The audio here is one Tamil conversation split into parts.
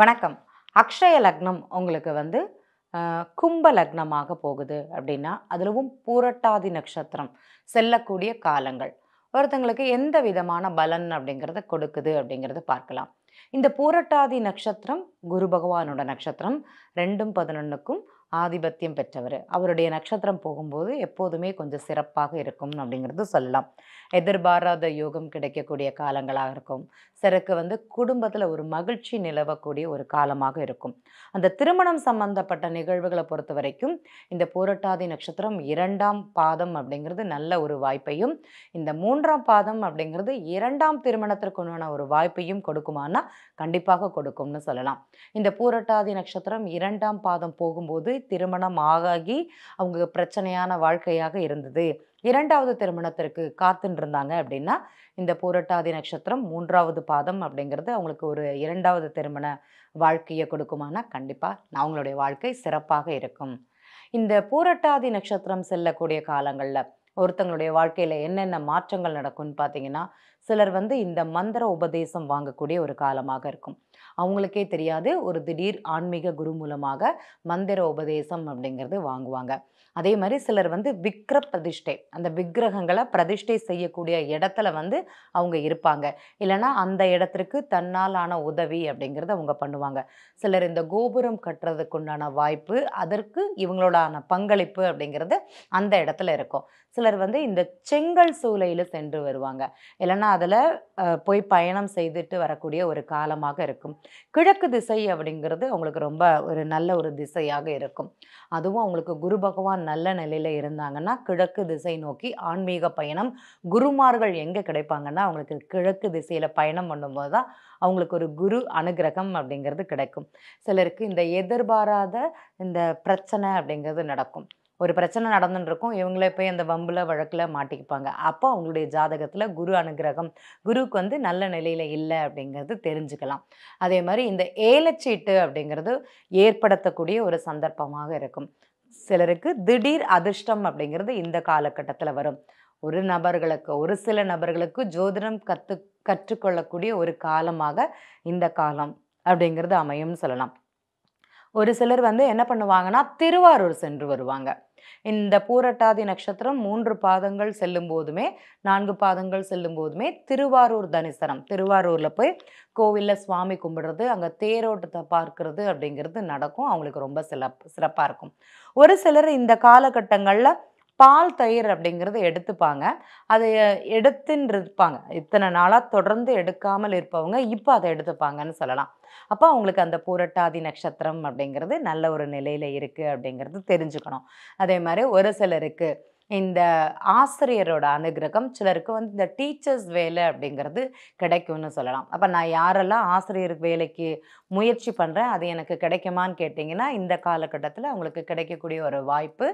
வணக்கம் அக்ஷய லக்னம் உங்களுக்கு வந்து கும்ப லக்னமாக போகுது அப்படின்னா அதுலவும் பூரட்டாதி நட்சத்திரம் செல்லக்கூடிய காலங்கள் ஒருத்தங்களுக்கு எந்த விதமான பலன் அப்படிங்கிறத கொடுக்குது அப்படிங்கிறத பார்க்கலாம் இந்த பூரட்டாதி நட்சத்திரம் குரு பகவானோட நட்சத்திரம் ரெண்டும் பதினொன்றுக்கும் ஆதிபத்தியம் பெற்றவர் அவருடைய நட்சத்திரம் போகும்போது எப்போதுமே கொஞ்சம் சிறப்பாக இருக்கும் அப்படிங்கிறது சொல்லலாம் எதிர்பாராத யோகம் கிடைக்கக்கூடிய காலங்களாக இருக்கும் சிறக்கு வந்து குடும்பத்தில் ஒரு மகிழ்ச்சி நிலவக்கூடிய ஒரு காலமாக இருக்கும் அந்த திருமணம் சம்பந்தப்பட்ட நிகழ்வுகளை பொறுத்த வரைக்கும் இந்த பூரட்டாதி நட்சத்திரம் இரண்டாம் பாதம் அப்படிங்கிறது நல்ல ஒரு வாய்ப்பையும் இந்த மூன்றாம் பாதம் அப்படிங்கிறது இரண்டாம் உண்டான ஒரு வாய்ப்பையும் கொடுக்குமானா கண்டிப்பாக கொடுக்கும்னு சொல்லலாம் இந்த பூரட்டாதி நட்சத்திரம் இரண்டாம் பாதம் போகும்போது திருமணம் ஆகாகி அவங்க பிரச்சனையான வாழ்க்கையாக இருந்தது இரண்டாவது திருமணத்திற்கு காத்துன்னு இருந்தாங்க அப்படின்னா இந்த பூரட்டாதி நட்சத்திரம் மூன்றாவது பாதம் அப்படிங்கிறது அவங்களுக்கு ஒரு இரண்டாவது திருமண வாழ்க்கையை கொடுக்குமானா கண்டிப்பாக அவங்களுடைய வாழ்க்கை சிறப்பாக இருக்கும் இந்த பூரட்டாதி நட்சத்திரம் செல்லக்கூடிய காலங்களில் ஒருத்தங்களுடைய வாழ்க்கையில் என்னென்ன மாற்றங்கள் நடக்கும்னு பார்த்தீங்கன்னா சிலர் வந்து இந்த மந்திர உபதேசம் வாங்கக்கூடிய ஒரு காலமாக இருக்கும் அவங்களுக்கே தெரியாது ஒரு திடீர் ஆன்மீக குரு மூலமாக மந்திர உபதேசம் அப்படிங்கிறது வாங்குவாங்க அதே மாதிரி சிலர் வந்து விக்ர பிரதிஷ்டை அந்த விக்கிரகங்களை பிரதிஷ்டை செய்யக்கூடிய இடத்துல வந்து அவங்க இருப்பாங்க இல்லைனா அந்த இடத்திற்கு தன்னாலான உதவி அப்படிங்கிறத அவங்க பண்ணுவாங்க சிலர் இந்த கோபுரம் கட்டுறதுக்குண்டான வாய்ப்பு அதற்கு இவங்களோடான பங்களிப்பு அப்படிங்கிறது அந்த இடத்துல இருக்கும் சிலர் வந்து இந்த செங்கல் சூளையில் சென்று வருவாங்க இல்லைனா அதில் போய் பயணம் செய்துட்டு வரக்கூடிய ஒரு காலமாக இருக்கும் கிழக்கு திசை அப்படிங்கிறது அவங்களுக்கு ரொம்ப ஒரு நல்ல ஒரு திசையாக இருக்கும் அதுவும் அவங்களுக்கு குரு பகவான் நல்ல நிலையில் இருந்தாங்கன்னா கிழக்கு திசை நோக்கி ஆன்மீக பயணம் குருமார்கள் எங்கே கிடைப்பாங்கன்னா அவங்களுக்கு கிழக்கு திசையில் பயணம் பண்ணும்போது தான் அவங்களுக்கு ஒரு குரு அனுகிரகம் அப்படிங்கிறது கிடைக்கும் சிலருக்கு இந்த எதிர்பாராத இந்த பிரச்சனை அப்படிங்கிறது நடக்கும் ஒரு பிரச்சனை நடந்துட்டுருக்கும் இவங்களே போய் அந்த வம்பில் வழக்கில் மாட்டிக்குப்பாங்க அப்போ அவங்களுடைய ஜாதகத்தில் குரு அனுகிரகம் குருவுக்கு வந்து நல்ல நிலையில் இல்லை அப்படிங்கிறது தெரிஞ்சுக்கலாம் அதே மாதிரி இந்த ஏலச்சீட்டு அப்படிங்கிறது ஏற்படுத்தக்கூடிய ஒரு சந்தர்ப்பமாக இருக்கும் சிலருக்கு திடீர் அதிர்ஷ்டம் அப்படிங்கிறது இந்த காலகட்டத்தில் வரும் ஒரு நபர்களுக்கு ஒரு சில நபர்களுக்கு ஜோதிடம் கற்று கற்றுக்கொள்ளக்கூடிய ஒரு காலமாக இந்த காலம் அப்படிங்கிறது அமையும் சொல்லலாம் ஒரு சிலர் வந்து என்ன பண்ணுவாங்கன்னா திருவாரூர் சென்று வருவாங்க இந்த பூரட்டாதி நட்சத்திரம் மூன்று பாதங்கள் செல்லும் போதுமே நான்கு பாதங்கள் செல்லும் போதுமே திருவாரூர் தனிசனம் திருவாரூரில் போய் கோவிலில் சுவாமி கும்பிடுறது அங்கே தேரோட்டத்தை பார்க்கறது அப்படிங்கிறது நடக்கும் அவங்களுக்கு ரொம்ப சில சிறப்பாக இருக்கும் ஒரு சிலர் இந்த காலகட்டங்களில் பால் தயிர் அப்படிங்கிறது எடுத்துப்பாங்க அதை எடுத்துன்னு இருப்பாங்க இத்தனை நாளாக தொடர்ந்து எடுக்காமல் இருப்பவங்க இப்போ அதை எடுத்துப்பாங்கன்னு சொல்லலாம் அப்போ அவங்களுக்கு அந்த பூரட்டாதி நட்சத்திரம் அப்படிங்கிறது நல்ல ஒரு நிலையில் இருக்குது அப்படிங்கிறது தெரிஞ்சுக்கணும் அதே மாதிரி ஒரு சிலருக்கு இந்த ஆசிரியரோட அனுகிரகம் சிலருக்கு வந்து இந்த டீச்சர்ஸ் வேலை அப்படிங்கிறது கிடைக்கும்னு சொல்லலாம் அப்போ நான் யாரெல்லாம் ஆசிரியர் வேலைக்கு முயற்சி பண்ணுறேன் அது எனக்கு கிடைக்குமான்னு கேட்டிங்கன்னா இந்த காலகட்டத்தில் அவங்களுக்கு கிடைக்கக்கூடிய ஒரு வாய்ப்பு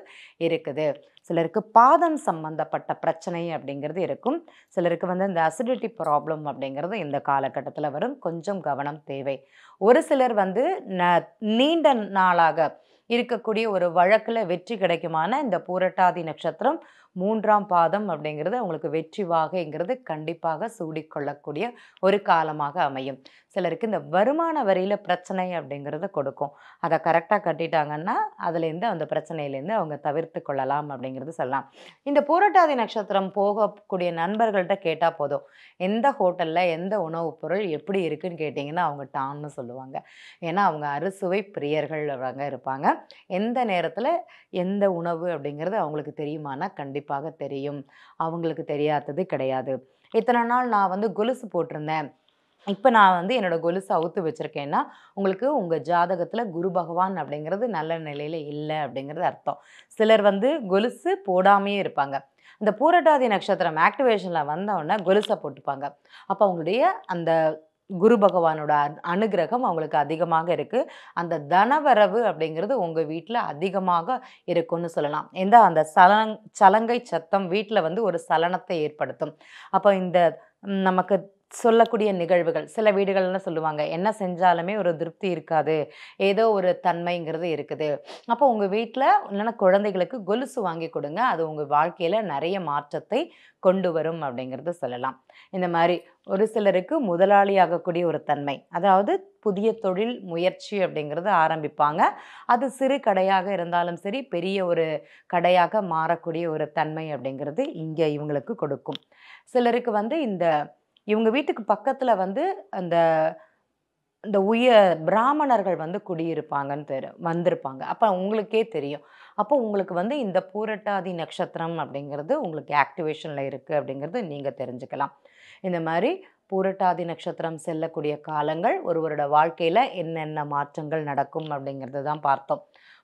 இருக்குது சிலருக்கு பாதம் சம்பந்தப்பட்ட பிரச்சனை அப்படிங்கிறது இருக்கும் சிலருக்கு வந்து இந்த அசிடிட்டி ப்ராப்ளம் அப்படிங்கிறது இந்த காலகட்டத்தில் வரும் கொஞ்சம் கவனம் தேவை ஒரு சிலர் வந்து நீண்ட நாளாக இருக்கக்கூடிய ஒரு வழக்கில் வெற்றி கிடைக்குமான இந்த பூரட்டாதி நட்சத்திரம் மூன்றாம் பாதம் அப்படிங்கிறது அவங்களுக்கு வெற்றி வாகைங்கிறது கண்டிப்பாக சூடிக்கொள்ளக்கூடிய ஒரு காலமாக அமையும் சிலருக்கு இந்த வருமான வரியில் பிரச்சனை அப்படிங்கிறது கொடுக்கும் அதை கரெக்டாக கட்டிட்டாங்கன்னா அதுலேருந்து அந்த பிரச்சனையிலேருந்து அவங்க தவிர்த்து கொள்ளலாம் அப்படிங்கிறது சொல்லலாம் இந்த பூரட்டாதி நட்சத்திரம் போகக்கூடிய நண்பர்கள்ட்ட கேட்டால் போதும் எந்த ஹோட்டலில் எந்த உணவுப் பொருள் எப்படி இருக்குன்னு கேட்டிங்கன்னா அவங்க டான்னு சொல்லுவாங்க ஏன்னா அவங்க அறுசுவை பிரியர்கள் இருப்பாங்க எந்த நேரத்தில் எந்த உணவு அப்படிங்கிறது அவங்களுக்கு தெரியுமானா கண்டிப்பாக தெரியும் அவங்களுக்கு தெரியாதது கிடையாது இத்தனை நாள் நான் வந்து கொலுசு போட்டிருந்தேன் இப்போ நான் வந்து என்னோடய கொலுசு அவுத்து வச்சுருக்கேன்னா உங்களுக்கு உங்கள் ஜாதகத்தில் குரு பகவான் அப்படிங்கிறது நல்ல நிலையில் இல்லை அப்படிங்கிறது அர்த்தம் சிலர் வந்து கொலுசு போடாமையே இருப்பாங்க இந்த பூரட்டாதி நட்சத்திரம் ஆக்டிவேஷனில் வந்தவுடனே கொலுசை போட்டுப்பாங்க அப்போ அவங்களுடைய அந்த குரு பகவானோட அனுகிரகம் அவங்களுக்கு அதிகமாக இருக்குது அந்த தனவரவு அப்படிங்கிறது உங்கள் வீட்டில் அதிகமாக இருக்கும்னு சொல்லலாம் எந்த அந்த சலங் சலங்கை சத்தம் வீட்டில் வந்து ஒரு சலனத்தை ஏற்படுத்தும் அப்போ இந்த நமக்கு சொல்லக்கூடிய நிகழ்வுகள் சில வீடுகள்னு சொல்லுவாங்க என்ன செஞ்சாலுமே ஒரு திருப்தி இருக்காது ஏதோ ஒரு தன்மைங்கிறது இருக்குது அப்போ உங்கள் வீட்டில் இல்லைன்னா குழந்தைகளுக்கு கொலுசு வாங்கி கொடுங்க அது உங்கள் வாழ்க்கையில் நிறைய மாற்றத்தை கொண்டு வரும் அப்படிங்கிறது சொல்லலாம் இந்த மாதிரி ஒரு சிலருக்கு முதலாளியாகக்கூடிய ஒரு தன்மை அதாவது புதிய தொழில் முயற்சி அப்படிங்கிறது ஆரம்பிப்பாங்க அது சிறு கடையாக இருந்தாலும் சரி பெரிய ஒரு கடையாக மாறக்கூடிய ஒரு தன்மை அப்படிங்கிறது இங்கே இவங்களுக்கு கொடுக்கும் சிலருக்கு வந்து இந்த இவங்க வீட்டுக்கு பக்கத்தில் வந்து அந்த இந்த உயர் பிராமணர்கள் வந்து குடியிருப்பாங்கன்னு தெரு வந்திருப்பாங்க அப்போ உங்களுக்கே தெரியும் அப்போ உங்களுக்கு வந்து இந்த பூரட்டாதி நட்சத்திரம் அப்படிங்கிறது உங்களுக்கு ஆக்டிவேஷனில் இருக்குது அப்படிங்கிறது நீங்கள் தெரிஞ்சுக்கலாம் இந்த மாதிரி பூரட்டாதி நட்சத்திரம் செல்லக்கூடிய காலங்கள் ஒருவரோட வாழ்க்கையில் என்னென்ன மாற்றங்கள் நடக்கும் அப்படிங்கிறது தான் பார்த்தோம்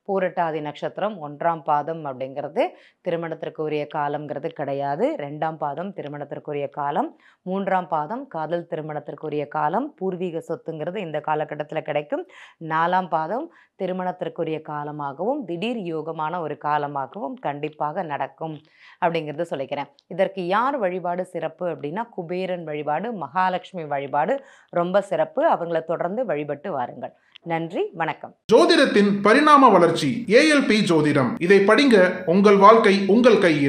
பூரட்டாதி நட்சத்திரம் ஒன்றாம் பாதம் அப்படிங்கிறது திருமணத்திற்குரிய காலங்கிறது கிடையாது ரெண்டாம் பாதம் திருமணத்திற்குரிய காலம் மூன்றாம் பாதம் காதல் திருமணத்திற்குரிய காலம் பூர்வீக சொத்துங்கிறது இந்த காலகட்டத்தில் கிடைக்கும் நாலாம் பாதம் திருமணத்திற்குரிய காலமாகவும் திடீர் யோகமான ஒரு காலமாகவும் கண்டிப்பாக நடக்கும் அப்படிங்கிறது சொல்லிக்கிறேன் இதற்கு யார் வழிபாடு சிறப்பு அப்படின்னா குபேரன் வழிபாடு மகாலட்சுமி வழிபாடு ரொம்ப சிறப்பு அவங்கள தொடர்ந்து வழிபட்டு வாருங்கள் நன்றி வணக்கம் ஜோதிடத்தின் பரிணாம வளர்ச்சி தொடர்ச்சி ஏஎல்பி ஜோதிடம் இதை படிங்க உங்கள் வாழ்க்கை உங்கள் கையில்